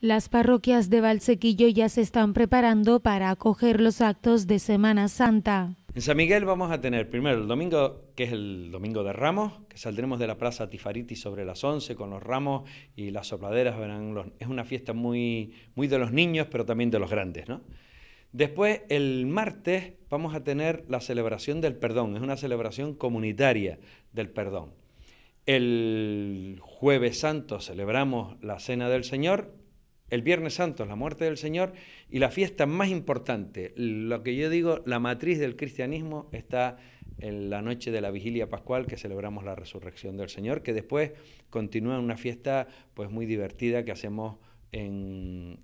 Las parroquias de Valsequillo ya se están preparando para acoger los actos de Semana Santa. En San Miguel vamos a tener primero el domingo, que es el domingo de Ramos, que saldremos de la Plaza Tifariti sobre las 11 con los ramos y las sopladeras. Verán es una fiesta muy, muy de los niños, pero también de los grandes. ¿no? Después, el martes, vamos a tener la celebración del perdón. Es una celebración comunitaria del perdón. El jueves santo celebramos la Cena del Señor el Viernes Santo es la muerte del Señor y la fiesta más importante, lo que yo digo, la matriz del cristianismo está en la noche de la vigilia pascual que celebramos la resurrección del Señor, que después continúa en una fiesta pues muy divertida que hacemos en,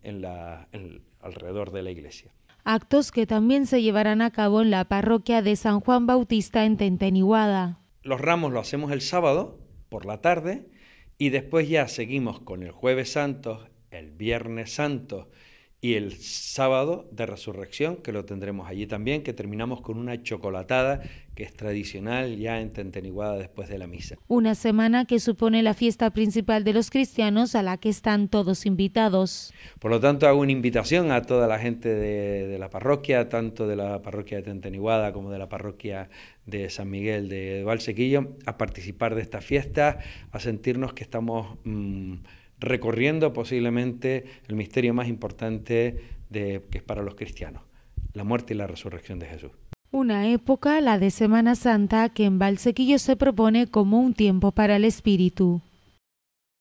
alrededor de la iglesia. Actos que también se llevarán a cabo en la parroquia de San Juan Bautista en Tenteniguada. Los ramos lo hacemos el sábado por la tarde y después ya seguimos con el jueves santo, el Viernes Santo y el sábado de resurrección, que lo tendremos allí también, que terminamos con una chocolatada que es tradicional ya en Tenteniguada después de la misa. Una semana que supone la fiesta principal de los cristianos a la que están todos invitados. Por lo tanto, hago una invitación a toda la gente de, la parroquia, tanto de la parroquia de Tenteniguada como de la parroquia de San Miguel de Valsequillo, a participar de esta fiesta, a sentirnos que estamos... Mm, recorriendo posiblemente el misterio más importante que es para los cristianos, la muerte y la resurrección de Jesús. Una época, la de Semana Santa, que en Valsequillo se propone como un tiempo para el espíritu.